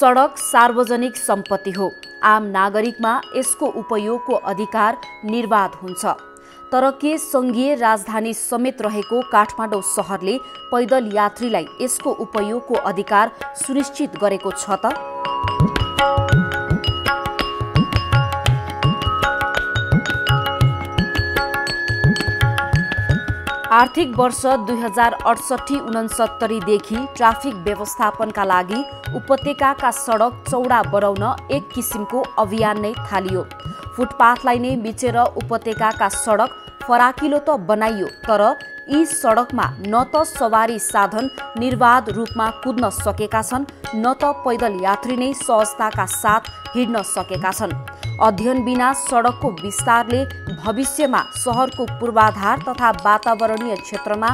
सडक सार्वजनिक सम्पत्ति हो आम नागरिकमा यसको उपयोगको अधिकार निर्वाध हुन्छ तर के सङ्घीय राजधानी समेत रहेको काठमाडौँ सहरले पैदल यात्रीलाई यसको उपयोगको अधिकार सुनिश्चित गरेको छ त आर्थिक वर्ष दुई हजार अडसट्ठी उनसत्तरीदेखि ट्राफिक व्यवस्थापनका लागि उपत्यकाका सडक चौडा बनाउन एक किसिमको अभियान नै थालियो फुटपाथलाई नै मिचेर उपत्यकाका सडक फराकिलो त बनाइयो तर यी सडकमा न त सवारी साधन निर्वाध रूपमा कुद्न सकेका छन् न त पैदल यात्री नै सहजताका साथ हिँड्न सकेका छन् अध्ययन बिना सडकको विस्तारले भविष्यमा सहरको पूर्वाधार तथा वातावरणीय क्षेत्रमा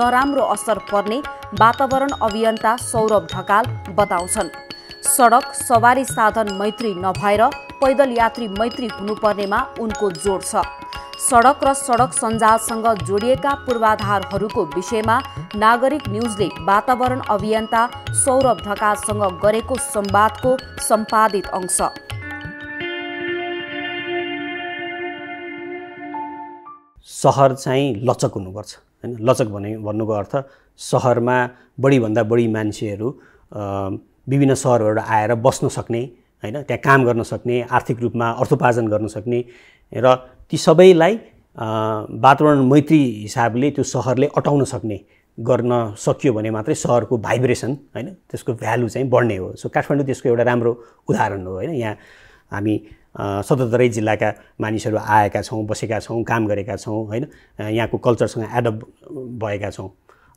नराम्रो असर पर्ने वातावरण अभियन्ता सौरभ ढकाल बताउँछन् सडक सवारी साधन मैत्री नभएर पैदल यात्री मैत्री हुनुपर्नेमा उनको जोड छ सडक र सडक सञ्जालसँग जोडिएका पूर्वाधारहरूको विषयमा नागरिक न्युजले वातावरण अभियन्ता सौरभ ढकालसँग गरेको संवादको सम्पादित अंश सहर चाहिँ लचक हुनुपर्छ होइन लचक भने भन्नुको अर्थ सहरमा बढीभन्दा बढी मान्छेहरू विभिन्न सहरहरू आएर बस्न सक्ने होइन त्यहाँ काम गर्न सक्ने आर्थिक रूपमा अर्थोपार्जन गर्न सक्ने र ती सबैलाई वातावरण मैत्री हिसाबले त्यो सहरले अटाउन सक्ने गर्न सकियो भने मात्रै सहरको भाइब्रेसन होइन त्यसको भ्यालु चाहिँ बढ्ने हो सो काठमाडौँ त्यसको एउटा राम्रो उदाहरण हो होइन यहाँ हामी सतहत्तरै जिल्लाका मानिसहरू आएका छौँ बसेका छौँ काम गरेका छौँ होइन यहाँको कल्चरसँग एडप्ट भएका छौँ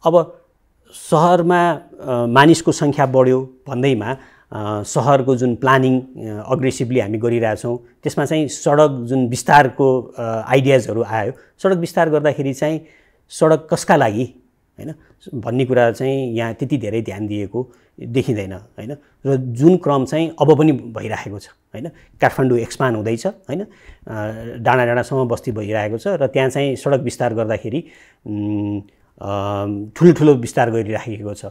अब सहरमा मानिसको सङ्ख्या बढ्यो भन्दैमा सहरको जुन प्लानिङ अग्रेसिभली हामी गरिरहेछौँ त्यसमा चाहिँ सडक जुन विस्तारको आइडियाजहरू आयो सडक विस्तार गर्दाखेरि चाहिँ सडक कसका लागि होइन भन्ने कुरा चाहिँ यहाँ त्यति धेरै ध्यान दिएको देखिँदैन होइन र जुन क्रम चाहिँ अब पनि भइरहेको छ होइन काठमाडौँ एक्सपान्ड हुँदैछ होइन डाँडा डाँडासम्म बस्ती भइरहेको छ र त्यहाँ चाहिँ सडक विस्तार गर्दाखेरि ठुल्ठुलो विस्तार गरिराखेको छ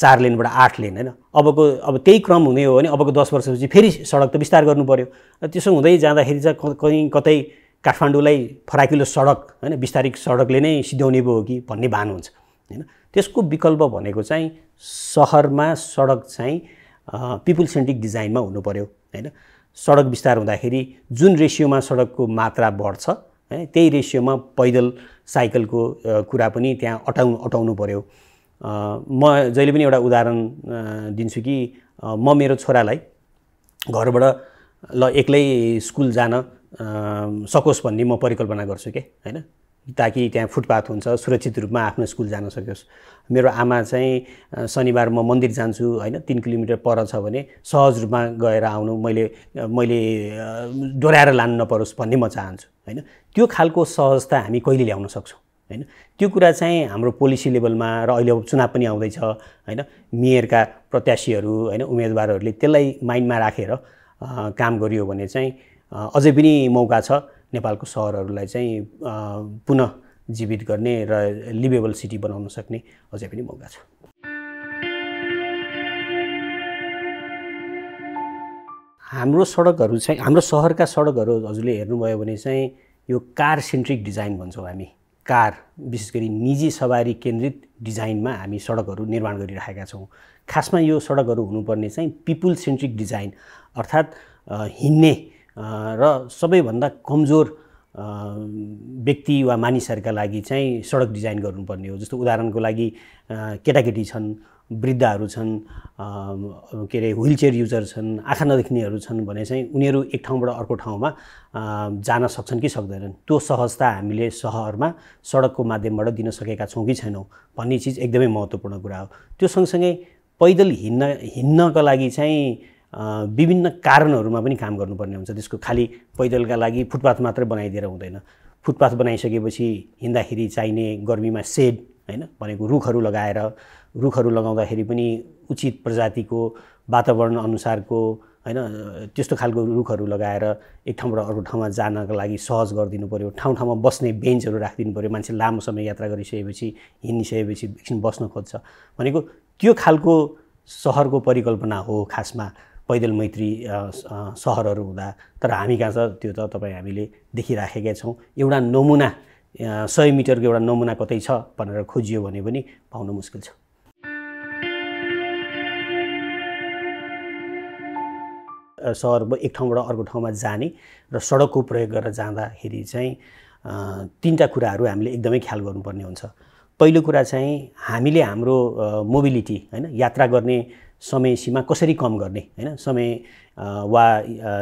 चार लेनबाट आठ लेन होइन अबको अब त्यही क्रम हुने हो भने अबको दस वर्षपछि फेरि सडक त विस्तार गर्नु पऱ्यो त्यसो हुँदै जाँदाखेरि चाहिँ कहीँ कतै काठमाडौँलाई फराकिलो सडक होइन बिस्तारिक सडकले नै सिध्याउने पो हो कि भन्ने भान हुन्छ होइन त्यसको विकल्प भनेको चाहिँ सहरमा सडक चाहिँ पिपुल सेन्ट्रिक डिजाइनमा हुनु पऱ्यो होइन सडक विस्तार हुँदाखेरि जुन रेसियोमा सडकको मात्रा बढ्छ है त्यही रेसियोमा पैदल साइकलको कुरा पनि त्यहाँ अटाउनु अटाउनु पऱ्यो म जहिले पनि एउटा उदाहरण दिन्छु कि म मेरो छोरालाई घरबाट ल एक्लै स्कुल जान सकोस् भन्ने म परिकल्पना गर्छु क्या होइन ताकि त्यहाँ फुटपाथ हुन्छ सुरक्षित रूपमा आफ्नो स्कुल जान सकियोस् मेरो आमा चाहिँ शनिबार म मन्दिर जान्छु होइन तिन किलोमिटर पर छ भने सहज रूपमा गएर आउनु मैले मैले डोऱ्याएर लानु नपरोस् भन्ने म चाहन्छु होइन त्यो खालको सहजता हामी कहिले ल्याउन सक्छौँ होइन त्यो कुरा चाहिँ हाम्रो पोलिसी लेभलमा र अहिले अब चुनाव पनि आउँदैछ होइन मेयरका प्रत्याशीहरू होइन उम्मेदवारहरूले त्यसलाई माइन्डमा राखेर काम गरियो भने चाहिँ अझै पनि मौका छ नेपालको सहरहरूलाई चाहिँ पुनः जीवित गर्ने र लिभेबल सिटी बनाउन सक्ने अझै पनि मौका छ हाम्रो सडकहरू चाहिँ हाम्रो सहरका सडकहरू हजुरले हेर्नुभयो भने चाहिँ यो कार सेन्ट्रिक डिजाइन भन्छौँ हामी कार विशेष गरी निजी सवारी केन्द्रित डिजाइनमा हामी सडकहरू निर्माण गरिराखेका छौँ खासमा यो सडकहरू हुनुपर्ने चाहिँ पिपुल सेन्ट्रिक डिजाइन अर्थात् हिँड्ने र सबैभन्दा कमजोर व्यक्ति वा मानिसहरूका लागि चाहिँ सडक डिजाइन गर्नुपर्ने हो जस्तो उदाहरणको लागि केटाकेटी छन् वृद्धहरू छन् के अरे ह्विलचेयर युजर छन् आँखा नदेख्नेहरू छन् भने चाहिँ उनीहरू एक ठाउँबाट अर्को ठाउँमा जान सक्छन् कि सक्दैनन् त्यो सहजता हामीले सहरमा सडकको माध्यमबाट दिन सकेका छौँ कि छैनौँ भन्ने चिज एकदमै महत्त्वपूर्ण कुरा हो त्यो सँगसँगै पैदल हिँड्न हिँड्नका लागि चाहिँ विभिन्न कारणहरूमा पनि काम गर्नुपर्ने हुन्छ त्यसको खालि पैदलका लागि फुटपाथ मात्रै बनाइदिएर हुँदैन फुटपाथ बनाइसकेपछि हिँड्दाखेरि चाहिने गर्मीमा सेड होइन भनेको रुखहरू लगाएर रुखहरू लगाउँदाखेरि पनि उचित प्रजातिको वातावरण अनुसारको होइन त्यस्तो खालको रुखहरू लगाएर एक ठाउँबाट अर्को ठाउँमा जानको लागि सहज गरिदिनु पऱ्यो ठाउँ ठाउँमा बस्ने बेन्चहरू राखिदिनु पऱ्यो मान्छे लामो समय यात्रा गरिसकेपछि हिँडिसकेपछि एकछिन बस्न खोज्छ भनेको त्यो खालको सहरको परिकल्पना हो खासमा पैदल मैत्री सहरहरू हुँदा तर हामी कहाँ छ त्यो त तपाईँ हामीले देखिराखेकै छौँ एउटा नमुना सय मिटरको एउटा नमुना कतै छ भनेर खोजियो भने पनि पाउन मुस्किल छ सहर एक ठाउँबाट अर्को ठाउँमा जाने र सडकको प्रयोग गरेर जाँदाखेरि चाहिँ तिनवटा कुराहरू हामीले एकदमै ख्याल गर्नुपर्ने हुन्छ पहिलो कुरा चाहिँ हामीले हाम्रो मोबिलिटी होइन यात्रा गर्ने समय सीमा कसरी कम गर्ने होइन समय वा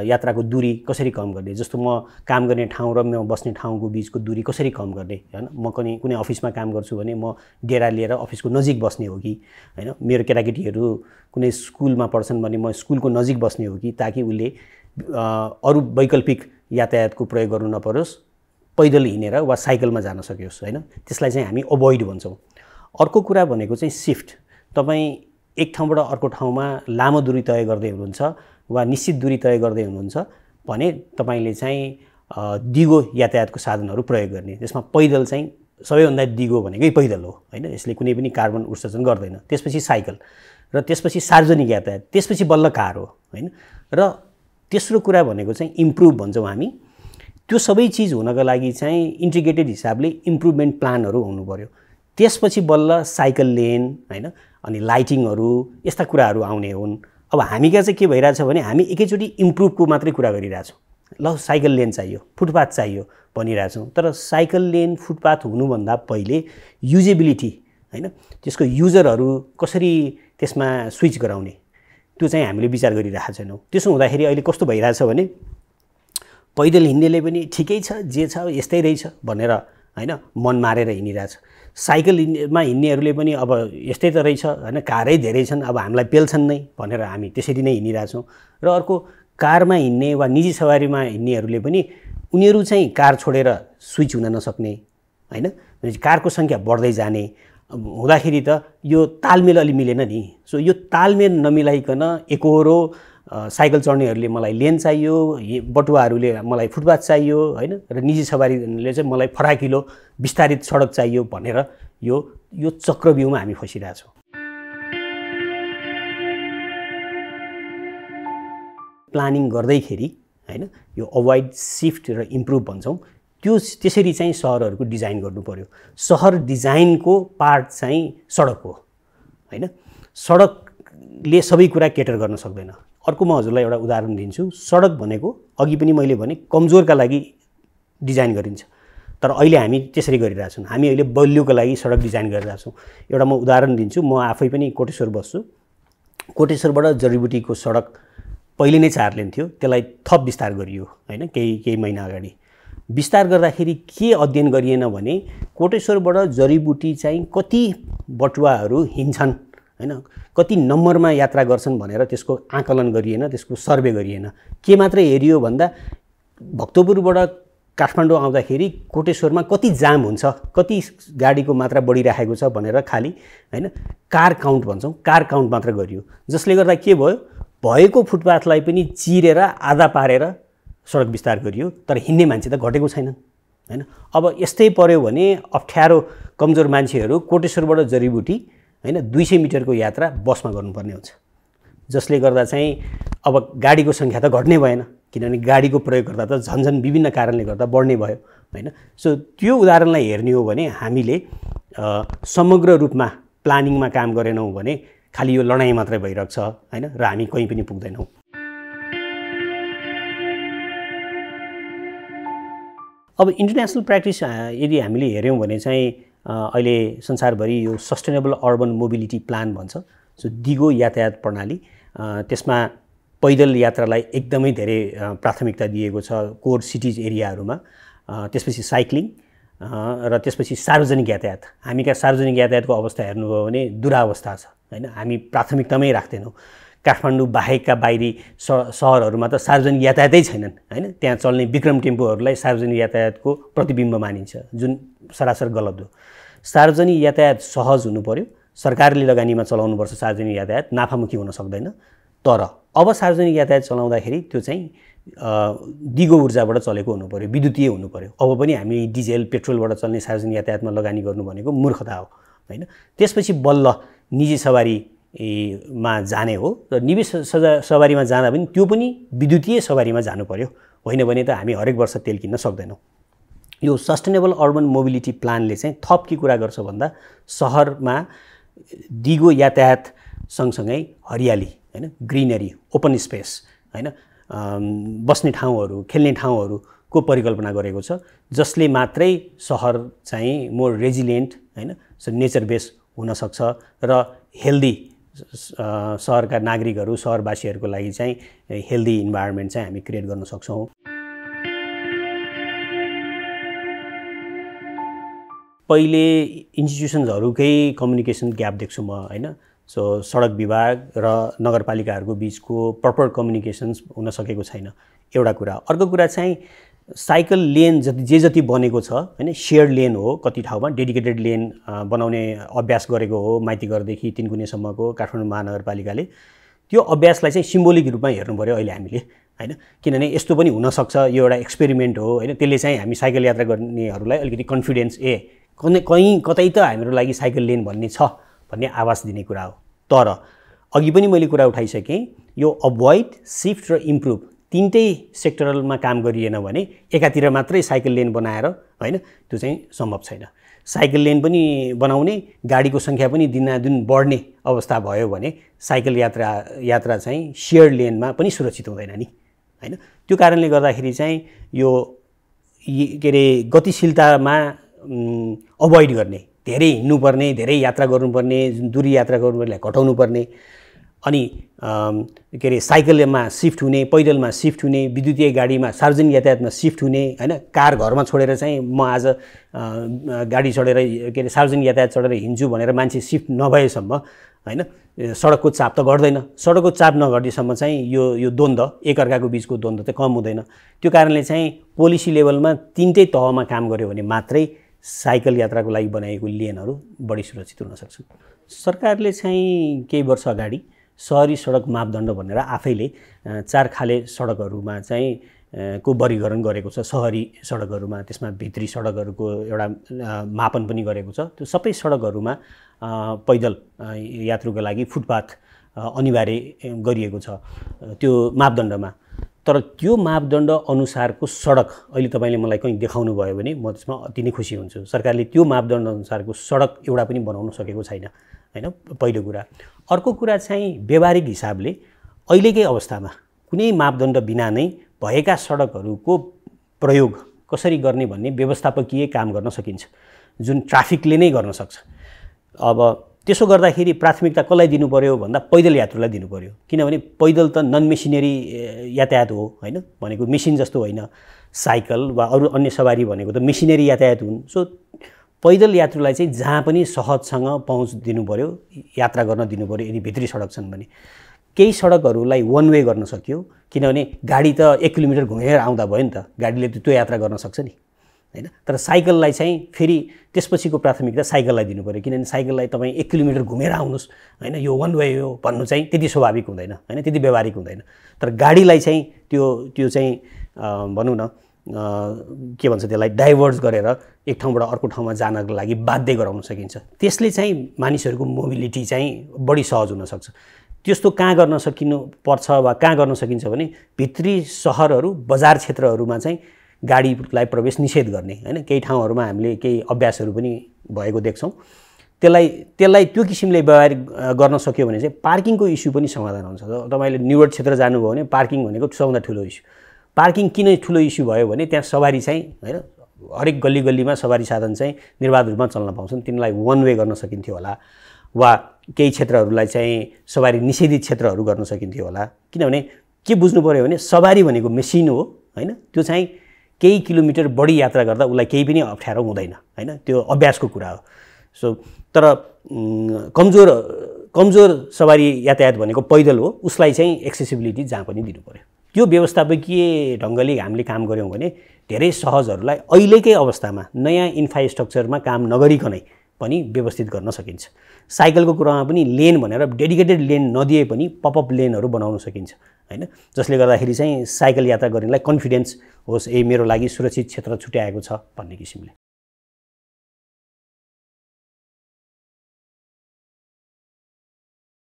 यात्राको दूरी कसरी कम गर्ने जस्तो म काम गर्ने ठाउँ र म बस्ने ठाउँको बिचको दूरी कसरी कम गर्ने होइन म कुनै कुनै अफिसमा काम गर्छु भने म डेरा लिएर अफिसको नजिक बस्ने हो कि होइन मेरो केटाकेटीहरू कुनै स्कुलमा पढ्छन् भने म स्कुलको नजिक बस्ने हो कि ताकि उसले अरू वैकल्पिक यातायातको प्रयोग गर्नु नपरोस् पैदल हिँडेर वा साइकलमा जान सकियोस् होइन त्यसलाई चाहिँ हामी अभोइड भन्छौँ अर्को कुरा भनेको चाहिँ सिफ्ट तपाईँ एक ठाउँबाट अर्को ठाउँमा लामो दूरी तय गर्दै हुनुहुन्छ वा निश्चित दूरी तय गर्दै हुनुहुन्छ भने तपाईँले चाहिँ दिगो यातायातको साधनहरू प्रयोग गर्ने जसमा पैदल चाहिँ सबैभन्दा दिगो भनेकै पैदल हो होइन यसले कुनै पनि कार्बन उत्सर्जन गर्दैन त्यसपछि साइकल र त्यसपछि सार्वजनिक यातायात त्यसपछि बल्ल कार हो होइन र तेस्रो कुरा भनेको चाहिँ इम्प्रुभ भन्छौँ हामी त्यो सबै चिज हुनको लागि चाहिँ इन्टिग्रेटेड हिसाबले इम्प्रुभमेन्ट प्लानहरू हुनु पऱ्यो त्यसपछि बल्ल साइकल लेन होइन अनि लाइटिङहरू यस्ता कुराहरू आउने हुन् अब हामी कहाँ चाहिँ के भइरहेछ भने हामी एकैचोटि इम्प्रुभको मात्रै कुरा गरिरहेछौँ ल साइकल लेन चाहियो फुटपाथ चाहियो भनिरहेछौँ तर साइकल लेन फुटपाथ हुनुभन्दा पहिले युजेबिलिटी होइन त्यसको युजरहरू कसरी त्यसमा स्विच गराउने त्यो चाहिँ हामीले विचार गरिरहेका छैनौँ त्यसो हुँदाखेरि अहिले कस्तो भइरहेछ भने पैदल हिँड्नेले पनि ठिकै छ जे छ यस्तै रहेछ भनेर होइन मन मारेर हिँडिरहेछ साइकलमा हिँड्नेहरूले पनि अब यस्तै त रहेछ होइन कारै धेरै छन् अब हामीलाई पेल्छन् नै भनेर हामी त्यसरी नै हिँडिरहेछौँ र अर्को कारमा हिँड्ने वा निजी सवारीमा हिँड्नेहरूले पनि उनीहरू चाहिँ कार छोडेर स्विच हुन नसक्ने होइन कारको सङ्ख्या बढ्दै जाने हुँदाखेरि त यो तालमेल अलि मिलेन नि सो यो तालमेल नमिलाइकन एकहोरो साइकल चढ्नेहरूले मलाई लेन चाहियो बटुवाहरूले मलाई फुटपाथ चाहियो होइन र निजी सवारीले चाहिँ मलाई फराकिलो विस्तारित सडक चाहियो भनेर यो यो चक्रव्यूहमा हामी फसिरहेछौँ प्लानिङ गर्दैखेरि होइन यो अवोइड सिफ्ट र इम्प्रुभ भन्छौँ त्यो त्यसरी चाहिँ सहरहरूको डिजाइन गर्नु पऱ्यो सहर डिजाइनको पार्ट चाहिँ सडक हो होइन सडकले सबै कुरा केटर गर्न सक्दैन अर्को म हजुरलाई एउटा उदाहरण दिन्छु सडक भनेको अघि पनि मैले भने कमजोरका लागि डिजाइन गरिन्छ तर अहिले हामी त्यसरी गरिरहेछौँ हामी अहिले बलियोको लागि सडक डिजाइन गरिरहेछौँ एउटा म उदाहरण दिन्छु म आफै पनि कोटेश्वर बस्छु कोटेश्वरबाट जडीबुटीको सडक पहिले नै चार लेन थियो त्यसलाई थप विस्तार गरियो होइन केही केही महिना अगाडि विस्तार गर्दाखेरि के अध्ययन गरिएन भने कोटेश्वरबाट जडीबुटी चाहिँ कति बटुवाहरू हिँड्छन् होइन कति नम्बरमा यात्रा गर्छन् भनेर त्यसको आकलन गरिएन त्यसको सर्वे गरिएन के मात्रै हेरियो भन्दा भक्तपुरबाट काठमाडौँ आउँदाखेरि कोटेश्वरमा कति जाम हुन्छ कति गाडीको मात्रा बढिराखेको छ भनेर खालि होइन कार काउन्ट भन्छौँ कार काउन्ट मात्र गरियो जसले गर्दा के भयो भएको फुटपाथलाई पनि चिरेर आधा पारेर सडक विस्तार गरियो तर हिँड्ने मान्छे त घटेको छैनन् होइन अब यस्तै पऱ्यो भने अप्ठ्यारो कमजोर मान्छेहरू कोटेश्वरबाट जडीबुटी होइन दुई सय मिटरको यात्रा बसमा गर्नुपर्ने हुन्छ जसले गर्दा चाहिँ अब गाडीको सङ्ख्या त घट्ने भएन किनभने गाडीको प्रयोग गर्दा त झन्झन विभिन्न कारणले गर्दा बढ्ने भयो होइन सो त्यो उदाहरणलाई हेर्ने हो भने हामीले समग्र रूपमा प्लानिङमा काम गरेनौँ भने खालि यो लडाइँ मात्रै भइरहेको छ होइन र हामी कहीँ पनि पुग्दैनौँ अब इन्टरनेसनल प्र्याक्टिस यदि हामीले हेऱ्यौँ भने चाहिँ अहिले संसारभरि यो सस्टेनेबल अर्बन मोबिलिटी प्लान भन्छ सो दिगो यातायात प्रणाली त्यसमा पैदल यात्रालाई एकदमै धेरै प्राथमिकता दिएको छ कोर सिटिज एरियाहरूमा त्यसपछि साइक्लिङ र त्यसपछि सार्वजनिक यातायात हामीका सार्वजनिक यातायातको अवस्था हेर्नुभयो भने दुरावस्था छ होइन हामी प्राथमिकतामै राख्दैनौँ काठमाडौँ बाहेकका बाहिरी सहरहरूमा त सार्वजनिक यातायातै छैनन् होइन त्यहाँ चल्ने विक्रम टेम्पोहरूलाई सार्वजनिक यातायातको प्रतिबिम्ब मानिन्छ जुन सरासर गलत हो सार्वजनिक यातायात सहज हुनु पऱ्यो सरकारले लगानीमा चलाउनुपर्छ सार्वजनिक यातायात नाफामुखी हुन सक्दैन तर अब सार्वजनिक यातायात चलाउँदाखेरि त्यो चाहिँ दिगो ऊर्जाबाट चलेको हुनु पऱ्यो विद्युतीय हुनु पऱ्यो अब पनि हामी डिजेल पेट्रोलबाट चल्ने सार्वजनिक यातायातमा लगानी गर्नु भनेको मूर्खता हो होइन त्यसपछि बल्ल निजी सवारी मा जाने हो र निवेश सजा सवारीमा जाँदा पनि त्यो पनि विद्युतीय सवारीमा जानु पऱ्यो होइन भने त हामी हरेक वर्ष तेल किन्न सक्दैनौँ यो सस्टेनेबल अर्बन मोबिलिटी प्लानले चाहिँ थप के कुरा गर्छ भन्दा सहरमा दिगो यातायात सँगसँगै हरियाली होइन ग्रिनरी ओपन स्पेस होइन बस्ने ठाउँहरू खेल्ने ठाउँहरूको परिकल्पना गरेको छ जसले मात्रै सहर चाहिँ मोर रेजिलियन्ट होइन नेचर बेस हुनसक्छ र हेल्दी सहरका नागरिकहरू सहरवासीहरूको लागि चाहिँ हेल्दी इन्भाइरोमेन्ट चाहिँ हामी क्रिएट गर्न सक्छौँ पहिले इन्स्टिट्युसन्सहरूकै कम्युनिकेसन ग्याप देख्छु म होइन सो सडक विभाग र नगरपालिकाहरूको बिचको प्रपर कम्युनिकेसन्स हुन सकेको छैन एउटा कुरा अर्को कुरा चाहिँ साइकल लेन जति जे जति बनेको छ होइन सेयर लेन हो कति ठाउँमा डेडिकेटेड लेन बनाउने अभ्यास गरेको हो माइतीघरदेखि तिनकुनेसम्मको काठमाडौँ महानगरपालिकाले त्यो अभ्यासलाई चाहिँ सिम्बोलिक रूपमा हेर्नु पऱ्यो अहिले हामीले होइन किनभने यस्तो पनि हुनसक्छ यो एउटा एक्सपेरिमेन्ट हो होइन त्यसले चाहिँ हामी साइकल यात्रा गर्नेहरूलाई अलिकति कन्फिडेन्स ए कुनै कहीँ कतै त हाम्रो लागि साइकल लेन भन्ने छ भन्ने आवाज दिने कुरा हो तर अघि पनि मैले कुरा उठाइसकेँ यो अभोइड सिफ्ट र इम्प्रुभ तिनटै सेक्टरलमा काम गरिएन भने एकातिर मात्रै साइकल लेन बनाएर होइन त्यो चाहिँ सम्भव छैन साइकल लेन पनि बनाउने गाडीको सङ्ख्या पनि दिनादिन बढ्ने अवस्था भयो भने साइकल यात्रा यात्रा चाहिँ सेयर लेनमा पनि सुरक्षित हुँदैन नि होइन त्यो कारणले गर्दाखेरि चाहिँ यो के अरे गतिशीलतामा अभोइड गर्ने धेरै हिँड्नुपर्ने धेरै यात्रा गर्नुपर्ने जुन दुरी यात्रा गर्नुपर्नेलाई घटाउनुपर्ने अनि के अरे साइकलमा सिफ्ट हुने पैदलमा सिफ्ट हुने विद्युतीय गाडीमा सार्वजनिक यातायातमा सिफ्ट हुने होइन कार घरमा छोडेर चाहिँ म आज गाडी चढेर के अरे सार्वजनिक यातायात चढेर हिँड्छु भनेर मान्छे सिफ्ट नभएसम्म होइन सडकको चाप त घट्दैन सडकको चाप नघटेसम्म चाहिँ यो यो द्वन्द्व एकअर्काको बिचको द्वन्द्व त कम हुँदैन त्यो कारणले चाहिँ पोलिसी लेभलमा तिनटै तहमा काम गऱ्यो भने मात्रै साइकल यात्राको लागि बनाएको लेनहरू बढी सुरक्षित हुन सक्छन् सरकारले चाहिँ केही वर्ष अगाडि सहरी सडक मापदण्ड भनेर आफैले चार खाले सडकहरूमा चाहिँ को वर्गीकरण गरेको छ सहरी सडकहरूमा त्यसमा भित्री सडकहरूको एउटा मापन पनि गरेको छ त्यो सबै सडकहरूमा पैदल यात्रुको लागि फुटपाथ अनिवार्य गरिएको छ त्यो मापदण्डमा तर त्यो मापदण्ड अनुसारको सडक अहिले तपाईँले मलाई कहीँ देखाउनु भयो भने म त्यसमा अति नै खुसी हुन्छु सरकारले त्यो मापदण्ड अनुसारको सडक एउटा पनि बनाउन सकेको छैन होइन पहिलो कुरा अर्को कुरा चाहिँ व्यावहारिक हिसाबले अहिलेकै अवस्थामा कुनै मापदण्ड बिना नै भएका सडकहरूको प्रयोग कसरी गर्ने भन्ने व्यवस्थापकीय काम गर्न सकिन्छ जुन ट्राफिकले नै गर्न सक्छ अब त्यसो गर्दाखेरि प्राथमिकता कसलाई दिनु पऱ्यो भन्दा पैदल यात्रुलाई दिनु पऱ्यो किनभने पैदल त नन मेसिनेरी यातायात हो होइन भनेको मेसिन जस्तो होइन साइकल वा अरू अन्य सवारी भनेको त मेसिनेरी यातायात हुन् सो पैदल यात्रुलाई चाहिँ जहाँ पनि सहजसँग पहुँच दिनु पऱ्यो यात्रा गर्न दिनु पऱ्यो यदि भित्री सडक छन् भने केही सडकहरूलाई वान वे गर्न सकियो किनभने गाडी त एक किलोमिटर घुमेर आउँदा भयो नि त गाडीले त त्यो यात्रा गर्न सक्छ नि होइन तर साइकललाई चाहिँ फेरि त्यसपछिको प्राथमिकता साइकललाई दिनु पऱ्यो किनभने साइकललाई तपाईँ एक किलोमिटर घुमेर आउनुहोस् होइन यो वान वे हो भन्नु चाहिँ त्यति स्वाभाविक हुँदैन होइन त्यति व्यवहारिक हुँदैन तर गाडीलाई चाहिँ त्यो त्यो चाहिँ भनौँ न के भन्छ त्यसलाई डाइभर्स गरेर एक ठाउँबाट अर्को ठाउँमा जानको लागि बाध्य गराउन सकिन्छ त्यसले चाहिँ मानिसहरूको मोबिलिटी चाहिँ बढी सहज हुनसक्छ त्यस्तो कहाँ गर्न सकिनु पर्छ वा कहाँ गर्न सकिन्छ भने भित्री सहरहरू बजार क्षेत्रहरूमा चाहिँ गाडीलाई प्रवेश निषेध गर्ने होइन केही ठाउँहरूमा हामीले केही अभ्यासहरू पनि भएको देख्छौँ त्यसलाई त्यसलाई त्यो किसिमले व्यवहार गर्न सक्यो भने चाहिँ पार्किङको इस्यु पनि समाधान हुन्छ तपाईँले न्युरोड क्षेत्र जानुभयो भने पार्किङ भनेको सबभन्दा ठुलो इस्यु पार्किङ किन ठुलो इस्यु भयो भने त्यहाँ सवारी चाहिँ होइन हरेक गल्ली गल्लीमा सवारी साधन चाहिँ निर्वाध रूपमा चल्न पाउँछन् तिनलाई वान वे गर्न सकिन्थ्यो होला वा केही क्षेत्रहरूलाई चाहिँ सवारी निषेधित क्षेत्रहरू गर्न सकिन्थ्यो होला किनभने के बुझ्नु पऱ्यो भने सवारी भनेको मेसिन हो होइन त्यो चाहिँ केही किलोमिटर बढी यात्रा गर्दा उसलाई केही पनि अप्ठ्यारो हुँदैन होइन त्यो अभ्यासको कुरा हो सो तर कमजोर कमजोर सवारी यातायात भनेको पैदल हो उसलाई चाहिँ एक्सेसिबिलिटी जहाँ पनि दिनु पऱ्यो त्यो व्यवस्थापकीय ढङ्गले हामीले काम गऱ्यौँ भने धेरै सहजहरूलाई अहिलेकै अवस्थामा नयाँ इन्फ्रास्ट्रक्चरमा काम नगरिकनै पनि व्यवस्थित गर्न सकिन्छ साइकलको कुरामा पनि लेन भनेर डेडिकेटेड लेन नदिए पनि पपअप लेनहरू बनाउन सकिन्छ होइन जसले गर्दाखेरि चाहिँ साइकल यात्रा गर्नेलाई कन्फिडेन्स होस् ए मेरो लागि सुरक्षित क्षेत्र छुट्याएको छ भन्ने किसिमले